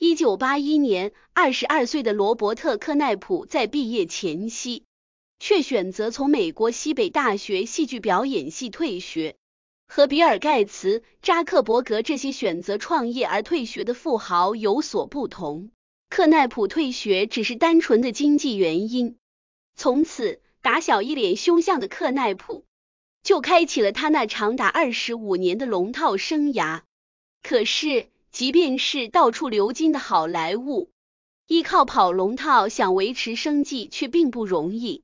一九八一年，二十二岁的罗伯特·克奈普在毕业前夕，却选择从美国西北大学戏剧表演系退学。和比尔·盖茨、扎克伯格这些选择创业而退学的富豪有所不同，克奈普退学只是单纯的经济原因。从此，打小一脸凶相的克奈普，就开启了他那长达二十五年的龙套生涯。可是，即便是到处流金的好莱坞，依靠跑龙套想维持生计却并不容易。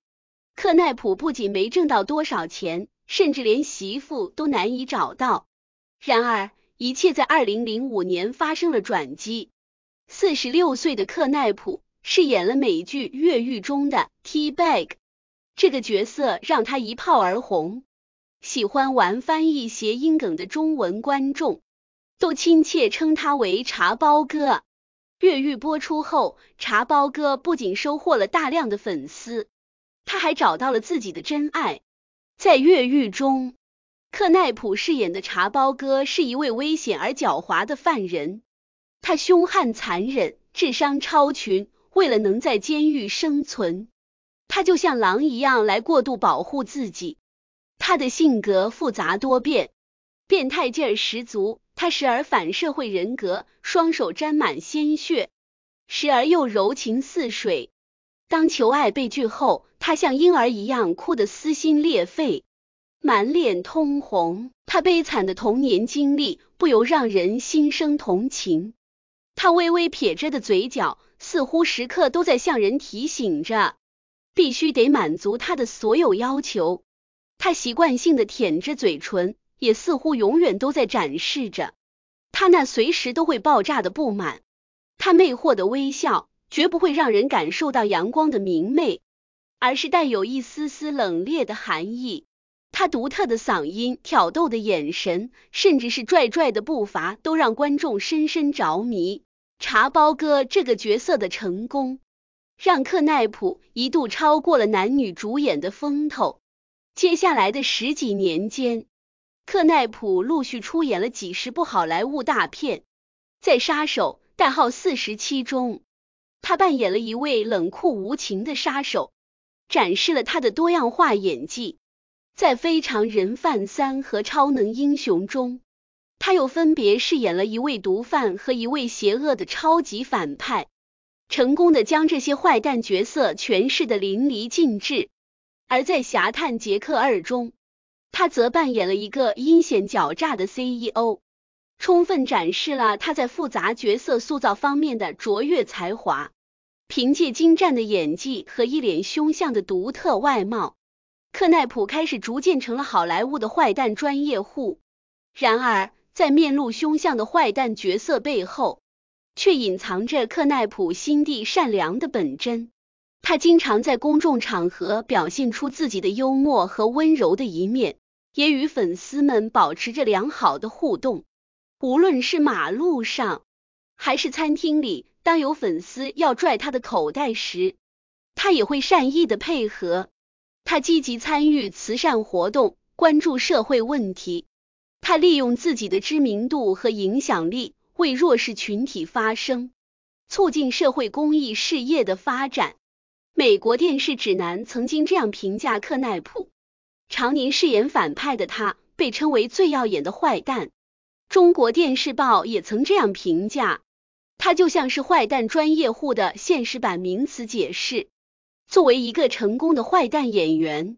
克奈普不仅没挣到多少钱，甚至连媳妇都难以找到。然而，一切在二零零五年发生了转机。四十六岁的克奈普饰演了美剧《越狱》中的 T-Bag，这个角色让他一炮而红。喜欢玩翻译谐音梗的中文观众。都亲切称他为“茶包哥”。《越狱》播出后，茶包哥不仅收获了大量的粉丝，他还找到了自己的真爱。在《越狱》中，克奈普饰演的茶包哥是一位危险而狡猾的犯人，他凶悍残忍，智商超群。为了能在监狱生存，他就像狼一样来过度保护自己。他的性格复杂多变。变态劲儿十足，他时而反社会人格，双手沾满鲜血，时而又柔情似水。当求爱被拒后，他像婴儿一样哭得撕心裂肺，满脸通红。他悲惨的童年经历不由让人心生同情。他微微撇着的嘴角，似乎时刻都在向人提醒着，必须得满足他的所有要求。他习惯性的舔着嘴唇。也似乎永远都在展示着他那随时都会爆炸的不满，他魅惑的微笑绝不会让人感受到阳光的明媚，而是带有一丝丝冷冽的寒意。他独特的嗓音、挑逗的眼神，甚至是拽拽的步伐，都让观众深深着迷。茶包哥这个角色的成功，让克奈普一度超过了男女主演的风头。接下来的十几年间。克奈普陆续出演了几十部好莱坞大片，在《杀手代号四十七》中，他扮演了一位冷酷无情的杀手，展示了他的多样化演技；在《非常人贩三》和《超能英雄》中，他又分别饰演了一位毒贩和一位邪恶的超级反派，成功的将这些坏蛋角色诠释的淋漓尽致；而在《侠探杰克二》中。他则扮演了一个阴险狡诈的 CEO，充分展示了他在复杂角色塑造方面的卓越才华。凭借精湛的演技和一脸凶相的独特外貌，克奈普开始逐渐成了好莱坞的坏蛋专业户。然而，在面露凶相的坏蛋角色背后，却隐藏着克奈普心地善良的本真。他经常在公众场合表现出自己的幽默和温柔的一面。也与粉丝们保持着良好的互动，无论是马路上还是餐厅里，当有粉丝要拽他的口袋时，他也会善意的配合。他积极参与慈善活动，关注社会问题。他利用自己的知名度和影响力为弱势群体发声，促进社会公益事业的发展。美国电视指南曾经这样评价克奈普。常年饰演反派的他被称为最耀眼的坏蛋，《中国电视报》也曾这样评价，他就像是坏蛋专业户的现实版名词解释。作为一个成功的坏蛋演员，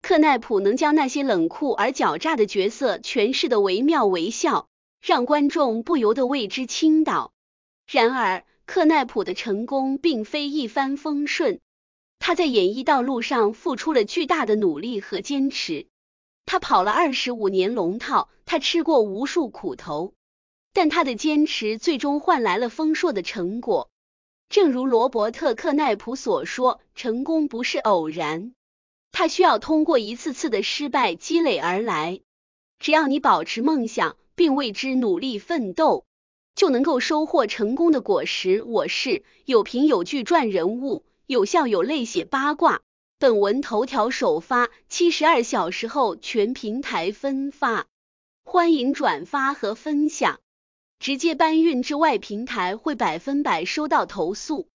克奈普能将那些冷酷而狡诈的角色诠释的惟妙惟肖，让观众不由得为之倾倒。然而，克奈普的成功并非一帆风顺。他在演艺道路上付出了巨大的努力和坚持，他跑了二十五年龙套，他吃过无数苦头，但他的坚持最终换来了丰硕的成果。正如罗伯特·克奈普所说，成功不是偶然，他需要通过一次次的失败积累而来。只要你保持梦想，并为之努力奋斗，就能够收获成功的果实。我是有凭有据传人物。有笑有泪，写八卦。本文头条首发，七十二小时后全平台分发，欢迎转发和分享。直接搬运至外平台会百分百收到投诉。